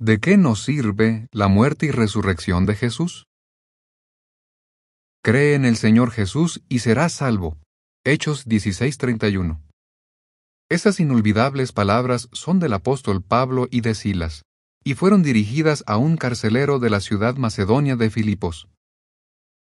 ¿De qué nos sirve la muerte y resurrección de Jesús? Cree en el Señor Jesús y serás salvo. Hechos 16:31. Esas inolvidables palabras son del apóstol Pablo y de Silas, y fueron dirigidas a un carcelero de la ciudad macedonia de Filipos.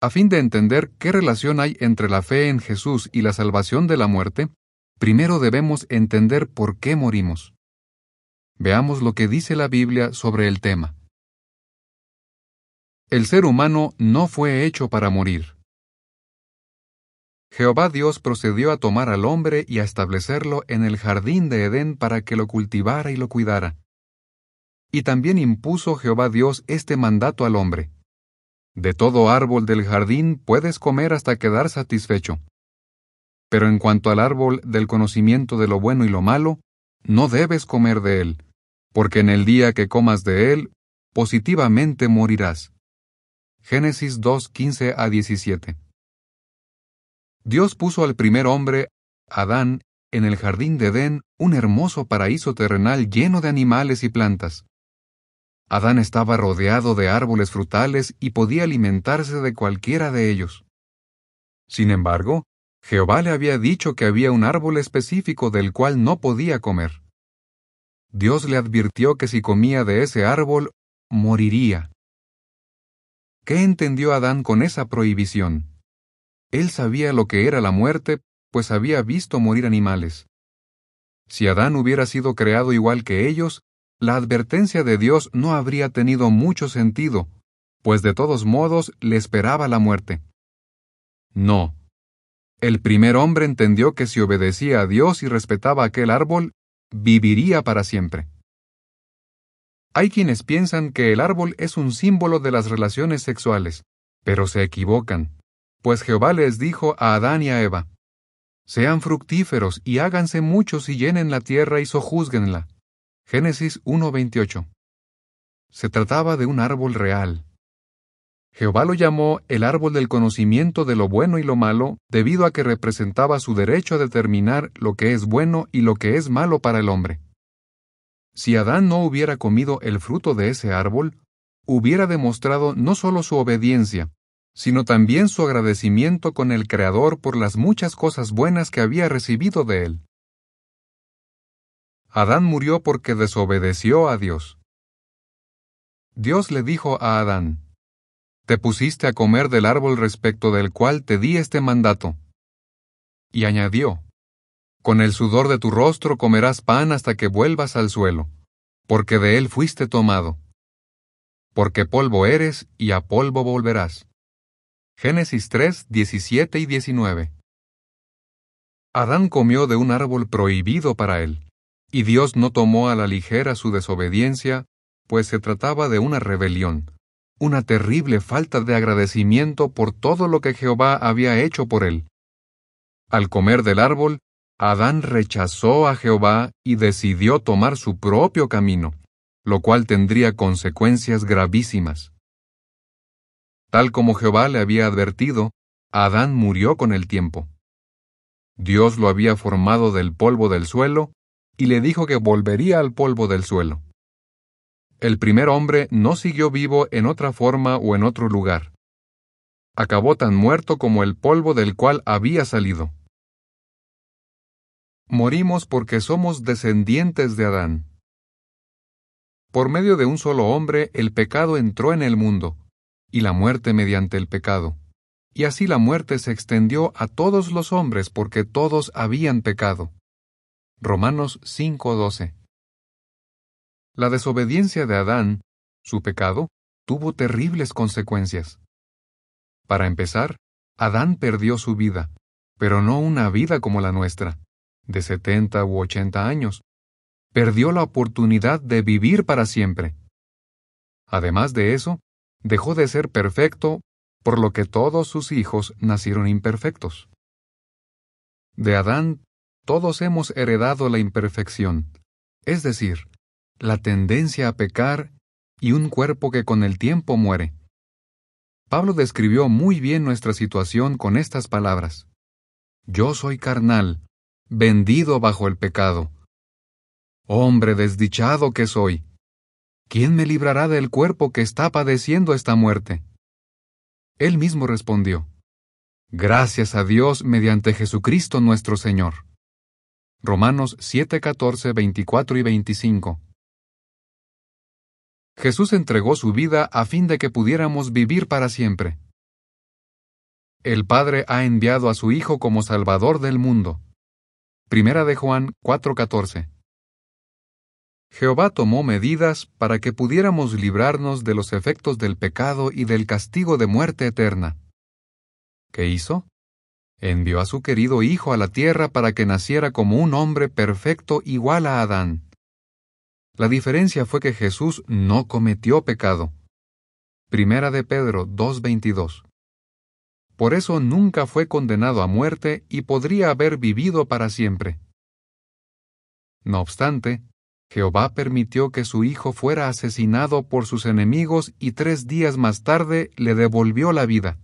A fin de entender qué relación hay entre la fe en Jesús y la salvación de la muerte, primero debemos entender por qué morimos. Veamos lo que dice la Biblia sobre el tema. El ser humano no fue hecho para morir. Jehová Dios procedió a tomar al hombre y a establecerlo en el jardín de Edén para que lo cultivara y lo cuidara. Y también impuso Jehová Dios este mandato al hombre. De todo árbol del jardín puedes comer hasta quedar satisfecho. Pero en cuanto al árbol del conocimiento de lo bueno y lo malo, no debes comer de él, porque en el día que comas de él, positivamente morirás. Génesis 2:15 a 17. Dios puso al primer hombre, Adán, en el jardín de Edén, un hermoso paraíso terrenal lleno de animales y plantas. Adán estaba rodeado de árboles frutales y podía alimentarse de cualquiera de ellos. Sin embargo, Jehová le había dicho que había un árbol específico del cual no podía comer. Dios le advirtió que si comía de ese árbol, moriría. ¿Qué entendió Adán con esa prohibición? Él sabía lo que era la muerte, pues había visto morir animales. Si Adán hubiera sido creado igual que ellos, la advertencia de Dios no habría tenido mucho sentido, pues de todos modos le esperaba la muerte. No. El primer hombre entendió que si obedecía a Dios y respetaba aquel árbol, viviría para siempre. Hay quienes piensan que el árbol es un símbolo de las relaciones sexuales, pero se equivocan, pues Jehová les dijo a Adán y a Eva, Sean fructíferos y háganse muchos y llenen la tierra y sojuzguenla. Génesis 1.28. Se trataba de un árbol real, Jehová lo llamó el árbol del conocimiento de lo bueno y lo malo, debido a que representaba su derecho a determinar lo que es bueno y lo que es malo para el hombre. Si Adán no hubiera comido el fruto de ese árbol, hubiera demostrado no solo su obediencia, sino también su agradecimiento con el Creador por las muchas cosas buenas que había recibido de él. Adán murió porque desobedeció a Dios. Dios le dijo a Adán, te pusiste a comer del árbol respecto del cual te di este mandato. Y añadió, Con el sudor de tu rostro comerás pan hasta que vuelvas al suelo, porque de él fuiste tomado. Porque polvo eres y a polvo volverás. Génesis 3, 17 y 19. Adán comió de un árbol prohibido para él, y Dios no tomó a la ligera su desobediencia, pues se trataba de una rebelión una terrible falta de agradecimiento por todo lo que Jehová había hecho por él. Al comer del árbol, Adán rechazó a Jehová y decidió tomar su propio camino, lo cual tendría consecuencias gravísimas. Tal como Jehová le había advertido, Adán murió con el tiempo. Dios lo había formado del polvo del suelo y le dijo que volvería al polvo del suelo el primer hombre no siguió vivo en otra forma o en otro lugar. Acabó tan muerto como el polvo del cual había salido. Morimos porque somos descendientes de Adán. Por medio de un solo hombre el pecado entró en el mundo, y la muerte mediante el pecado. Y así la muerte se extendió a todos los hombres porque todos habían pecado. Romanos 5:12 la desobediencia de Adán, su pecado, tuvo terribles consecuencias. Para empezar, Adán perdió su vida, pero no una vida como la nuestra, de 70 u 80 años. Perdió la oportunidad de vivir para siempre. Además de eso, dejó de ser perfecto, por lo que todos sus hijos nacieron imperfectos. De Adán, todos hemos heredado la imperfección, es decir, la tendencia a pecar y un cuerpo que con el tiempo muere. Pablo describió muy bien nuestra situación con estas palabras. Yo soy carnal, vendido bajo el pecado. Hombre desdichado que soy. ¿Quién me librará del cuerpo que está padeciendo esta muerte? Él mismo respondió. Gracias a Dios mediante Jesucristo nuestro Señor. Romanos 7, 24 y 25. Jesús entregó su vida a fin de que pudiéramos vivir para siempre. El Padre ha enviado a su Hijo como Salvador del mundo. Primera de Juan 4:14. Jehová tomó medidas para que pudiéramos librarnos de los efectos del pecado y del castigo de muerte eterna. ¿Qué hizo? Envió a su querido Hijo a la tierra para que naciera como un hombre perfecto igual a Adán. La diferencia fue que Jesús no cometió pecado. Primera de Pedro 2.22. Por eso nunca fue condenado a muerte y podría haber vivido para siempre. No obstante, Jehová permitió que su hijo fuera asesinado por sus enemigos y tres días más tarde le devolvió la vida.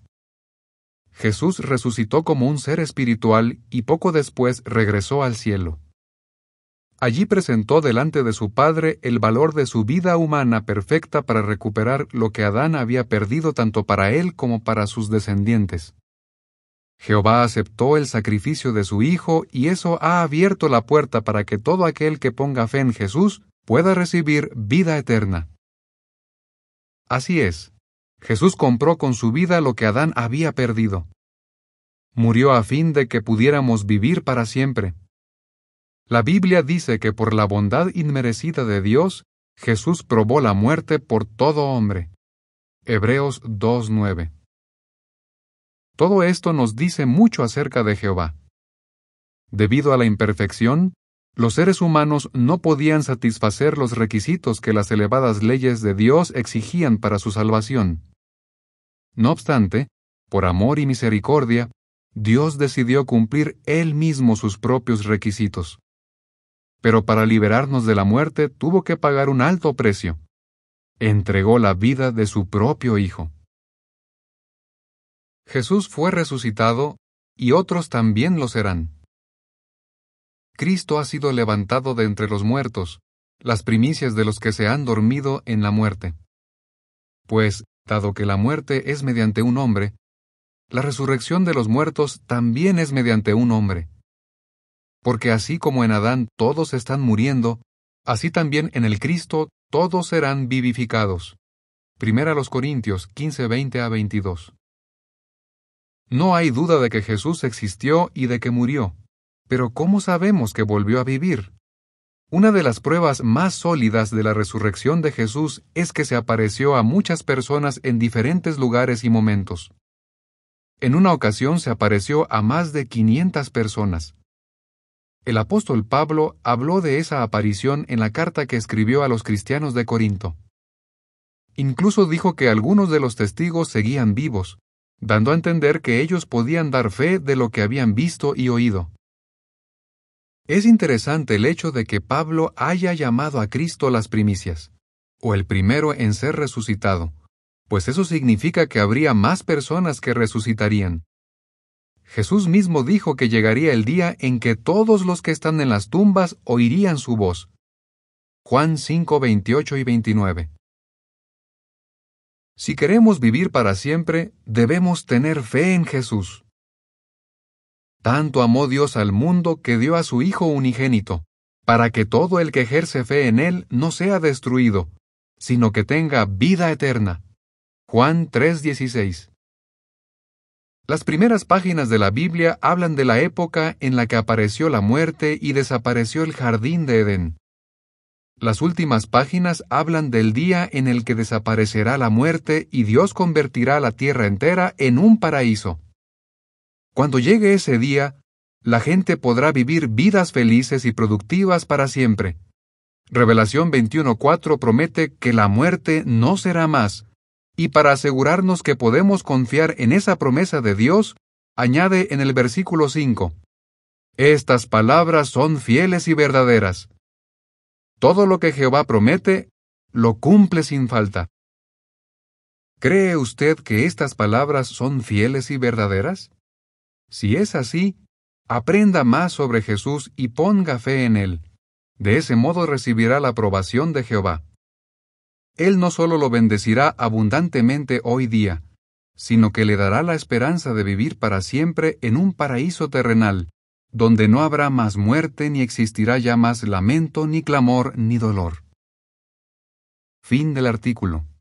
Jesús resucitó como un ser espiritual y poco después regresó al cielo. Allí presentó delante de su Padre el valor de su vida humana perfecta para recuperar lo que Adán había perdido tanto para él como para sus descendientes. Jehová aceptó el sacrificio de su Hijo y eso ha abierto la puerta para que todo aquel que ponga fe en Jesús pueda recibir vida eterna. Así es, Jesús compró con su vida lo que Adán había perdido. Murió a fin de que pudiéramos vivir para siempre, la Biblia dice que por la bondad inmerecida de Dios, Jesús probó la muerte por todo hombre. Hebreos 2.9. Todo esto nos dice mucho acerca de Jehová. Debido a la imperfección, los seres humanos no podían satisfacer los requisitos que las elevadas leyes de Dios exigían para su salvación. No obstante, por amor y misericordia, Dios decidió cumplir él mismo sus propios requisitos pero para liberarnos de la muerte tuvo que pagar un alto precio. Entregó la vida de su propio Hijo. Jesús fue resucitado, y otros también lo serán. Cristo ha sido levantado de entre los muertos, las primicias de los que se han dormido en la muerte. Pues, dado que la muerte es mediante un hombre, la resurrección de los muertos también es mediante un hombre porque así como en Adán todos están muriendo, así también en el Cristo todos serán vivificados. Primera los Corintios 15, 20 a 22. No hay duda de que Jesús existió y de que murió, pero ¿cómo sabemos que volvió a vivir? Una de las pruebas más sólidas de la resurrección de Jesús es que se apareció a muchas personas en diferentes lugares y momentos. En una ocasión se apareció a más de 500 personas. El apóstol Pablo habló de esa aparición en la carta que escribió a los cristianos de Corinto. Incluso dijo que algunos de los testigos seguían vivos, dando a entender que ellos podían dar fe de lo que habían visto y oído. Es interesante el hecho de que Pablo haya llamado a Cristo las primicias, o el primero en ser resucitado, pues eso significa que habría más personas que resucitarían, Jesús mismo dijo que llegaría el día en que todos los que están en las tumbas oirían su voz. Juan 5, 28 y 29. Si queremos vivir para siempre, debemos tener fe en Jesús. Tanto amó Dios al mundo que dio a su Hijo unigénito, para que todo el que ejerce fe en Él no sea destruido, sino que tenga vida eterna. Juan 16 las primeras páginas de la Biblia hablan de la época en la que apareció la muerte y desapareció el jardín de Edén. Las últimas páginas hablan del día en el que desaparecerá la muerte y Dios convertirá la tierra entera en un paraíso. Cuando llegue ese día, la gente podrá vivir vidas felices y productivas para siempre. Revelación 21.4 promete que la muerte no será más, y para asegurarnos que podemos confiar en esa promesa de Dios, añade en el versículo 5, Estas palabras son fieles y verdaderas. Todo lo que Jehová promete, lo cumple sin falta. ¿Cree usted que estas palabras son fieles y verdaderas? Si es así, aprenda más sobre Jesús y ponga fe en él. De ese modo recibirá la aprobación de Jehová. Él no solo lo bendecirá abundantemente hoy día, sino que le dará la esperanza de vivir para siempre en un paraíso terrenal, donde no habrá más muerte ni existirá ya más lamento, ni clamor, ni dolor. Fin del artículo.